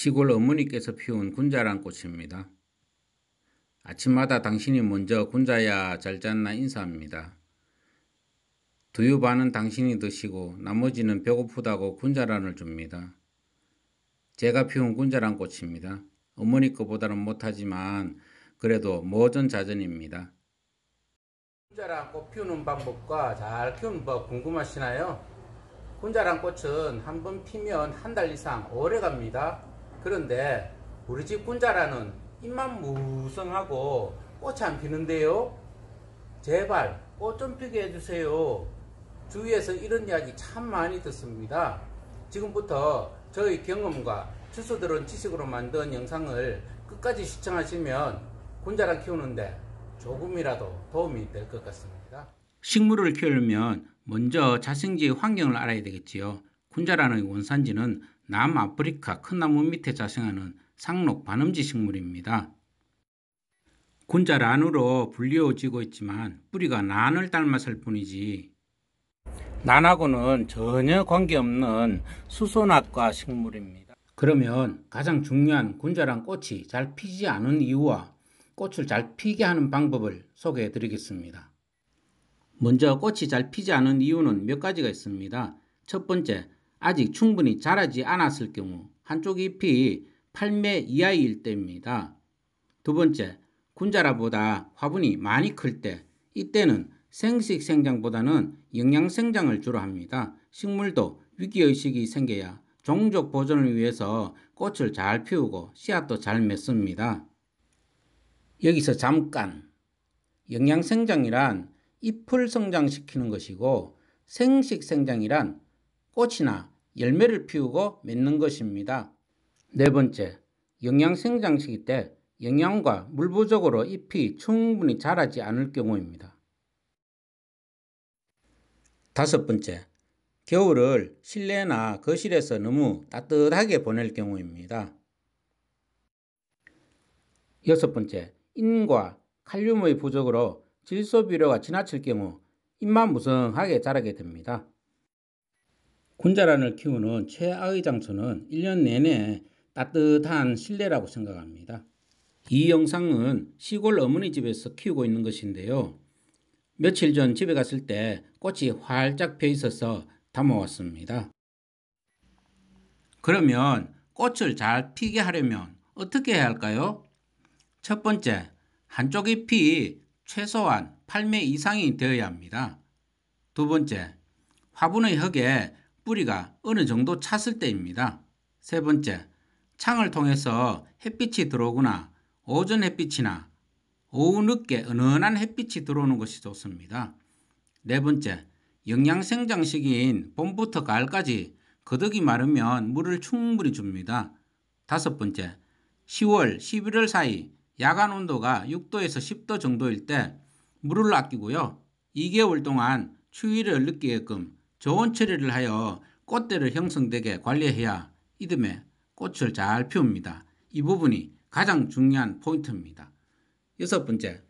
시골 어머니께서 피운 군자란 꽃입니다. 아침마다 당신이 먼저 군자야 잘 잤나 인사합니다. 두유 반은 당신이 드시고 나머지는 배고프다고 군자란을 줍니다. 제가 피운 군자란 꽃입니다. 어머니 거보다는 못하지만 그래도 모전자전입니다. 군자란 꽃 피우는 방법과 잘 키우는 법 궁금하시나요? 군자란 꽃은 한번 피면 한 달 이상 오래 갑니다. 그런데 우리 집 군자라는 입만 무성하고 꽃이 안 피는데요. 제발 꽃 좀 피게 해주세요. 주위에서 이런 이야기 참 많이 듣습니다. 지금부터 저희 경험과 주소 들은 지식으로 만든 영상을 끝까지 시청하시면 군자랑 키우는데 조금이라도 도움이 될 것 같습니다. 식물을 키우려면 먼저 자생지의 환경을 알아야 되겠지요. 군자라는 원산지는 남아프리카 큰 나무 밑에 자생하는 상록 반음지 식물입니다. 군자란으로 불리워지고 있지만 뿌리가 난을 닮았을 뿐이지 난하고는 전혀 관계없는 수소낙과 식물입니다. 그러면 가장 중요한 군자란 꽃이 잘 피지 않은 이유와 꽃을 잘 피게 하는 방법을 소개해 드리겠습니다. 먼저 꽃이 잘 피지 않은 이유는 몇 가지가 있습니다. 첫 번째, 아직 충분히 자라지 않았을 경우 한쪽 잎이 8매 이하일 때입니다. 두 번째, 군자라보다 화분이 많이 클 때, 이때는 생식 생장보다는 영양 생장을 주로 합니다. 식물도 위기의식이 생겨야 종족 보존을 위해서 꽃을 잘 피우고 씨앗도 잘 맺습니다. 여기서 잠깐 영양생장이란 잎을 성장시키는 것이고 생식생장이란 꽃이나 열매를 피우고 맺는 것입니다. 네 번째, 영양생장시기 때 영양과 물 부족으로 잎이 충분히 자라지 않을 경우입니다. 다섯 번째, 겨울을 실내나 거실에서 너무 따뜻하게 보낼 경우입니다. 여섯 번째, 인과 칼륨의 부족으로 질소 비료가 지나칠 경우 잎만 무성하게 자라게 됩니다. 군자란을 키우는 최악의 장소는 1년 내내 따뜻한 실내라고 생각합니다. 이 영상은 시골 어머니 집에서 키우고 있는 것인데요. 며칠 전 집에 갔을 때 꽃이 활짝 펴 있어서 담아왔습니다. 그러면 꽃을 잘 피게 하려면 어떻게 해야 할까요? 첫 번째, 한쪽 의피 최소한 8매 이상이 되어야 합니다. 두 번째, 화분의 흙에 뿌리가 어느 정도 찼을 때입니다. 세 번째, 창을 통해서 햇빛이 들어오거나 오전 햇빛이나 오후 늦게 은은한 햇빛이 들어오는 것이 좋습니다. 네 번째, 영양생장 식인 봄부터 가을까지 거덕이 마르면 물을 충분히 줍니다. 다섯 번째, 10월, 11월 사이 야간 온도가 6도에서 10도 정도일 때 물을 아끼고요. 2개월 동안 추위를 느끼게끔 좋은 처리를 하여 꽃대를 형성되게 관리해야 이듬해 꽃을 잘 피웁니다. 이 부분이 가장 중요한 포인트입니다. 여섯 번째,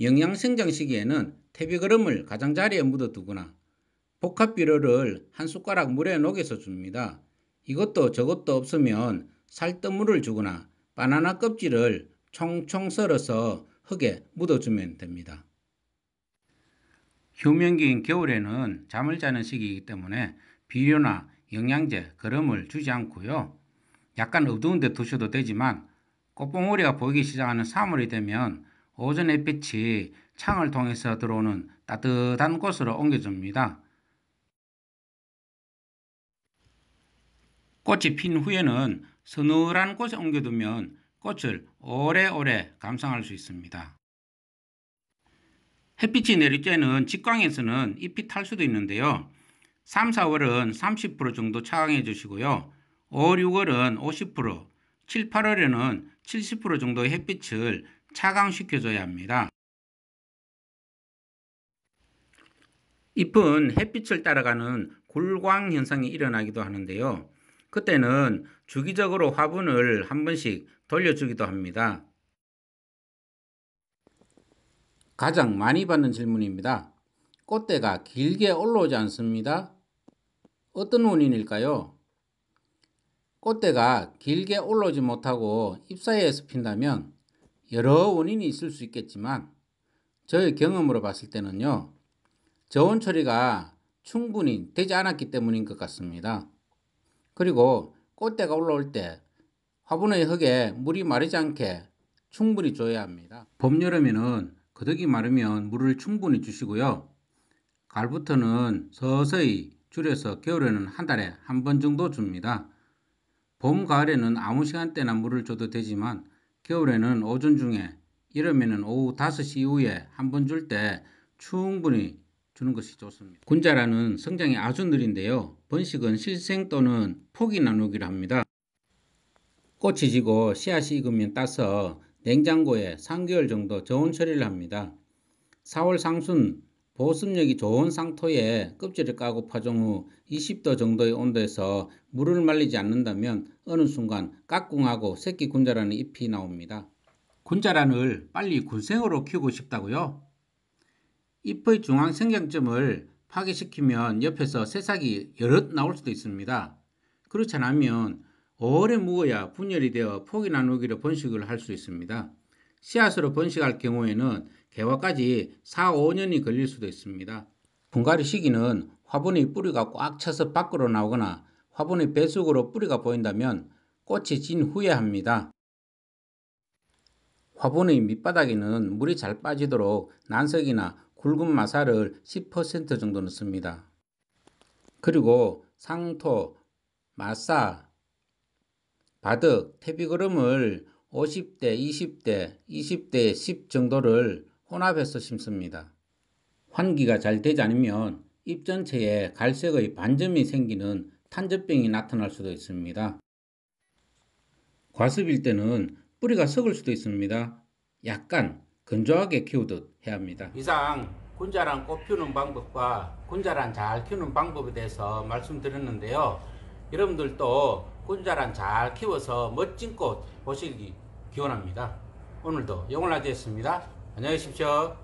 영양 생장 시기에는 퇴비걸음을 가장자리에 묻어두거나 복합비료를 한 숟가락 물에 녹여서 줍니다. 이것도 저것도 없으면 살뜨물을 주거나 바나나 껍질을 총총 썰어서 흙에 묻어주면 됩니다. 휴면기인 겨울에는 잠을 자는 시기이기 때문에 비료나 영양제, 거름을 주지 않고요. 약간 어두운 데 두셔도 되지만 꽃봉오리가 보이기 시작하는 3월이 되면 오전 햇빛이 창을 통해서 들어오는 따뜻한 곳으로 옮겨줍니다. 꽃이 핀 후에는 서늘한 곳에 옮겨두면 꽃을 오래오래 감상할 수 있습니다. 햇빛이 내릴 때는 직광에서는 잎이 탈 수도 있는데요. 3, 4월은 30% 정도 차광해 주시고요. 5, 6월은 50%, 7, 8월에는 70% 정도의 햇빛을 차광시켜줘야 합니다. 잎은 햇빛을 따라가는 굴광 현상이 일어나기도 하는데요. 그때는 주기적으로 화분을 한 번씩 돌려주기도 합니다. 가장 많이 받는 질문입니다. 꽃대가 길게 올라오지 않습니다. 어떤 원인일까요? 꽃대가 길게 올라오지 못하고 잎사이에서 핀다면 여러 원인이 있을 수 있겠지만 저의 경험으로 봤을 때는요. 저온 처리가 충분히 되지 않았기 때문인 것 같습니다. 그리고 꽃대가 올라올 때 화분의 흙에 물이 마르지 않게 충분히 줘야 합니다. 봄, 여름에는 거덕이 마르면 물을 충분히 주시고요. 갈부터는 서서히 줄여서 겨울에는 한 달에 한 번 정도 줍니다. 봄, 가을에는 아무 시간대나 물을 줘도 되지만 겨울에는 오전 중에 이러면은 오후 5시 이후에 한 번 줄 때 충분히 주는 것이 좋습니다. 군자라는 성장이 아주 느린데요. 번식은 실생 또는 포기 나누기를 합니다. 꽃이 지고 씨앗이 익으면 따서 냉장고에 3개월 정도 저온 처리를 합니다. 4월 상순 보습력이 좋은 상토에 껍질을 까고 파종 후 20도 정도의 온도에서 물을 말리지 않는다면 어느 순간 깍꿍하고 새끼 군자라는 잎이 나옵니다. 군자란을 빨리 군생으로 키우고 싶다고요? 잎의 중앙 생장점을 파괴시키면 옆에서 새싹이 여럿 나올 수도 있습니다. 그렇지 않으면 오래 묵어야 분열이 되어 포기 나누기로 번식을 할 수 있습니다. 씨앗으로 번식할 경우에는 개화까지 4, 5년이 걸릴 수도 있습니다. 분갈이 시기는 화분의 뿌리가 꽉 차서 밖으로 나오거나 화분의 배속으로 뿌리가 보인다면 꽃이 진 후에 합니다. 화분의 밑바닥에는 물이 잘 빠지도록 난석이나 굵은 마사를 10% 정도 넣습니다. 그리고 상토, 마사, 바득, 퇴비걸음을 50대, 20대, 20대 10 정도를 혼합해서 심습니다. 환기가 잘 되지 않으면 잎 전체에 갈색의 반점이 생기는 탄저병이 나타날 수도 있습니다. 과습일 때는 뿌리가 썩을 수도 있습니다. 약간 건조하게 키우듯 해야 합니다. 이상 군자란 꽃 피우는 방법과 군자란 잘 키우는 방법에 대해서 말씀드렸는데요. 여러분들도 꾸자란잘 키워서 멋진 꽃 보시기 기원합니다. 오늘도 영원하지였습니다. 안녕히 계십시오.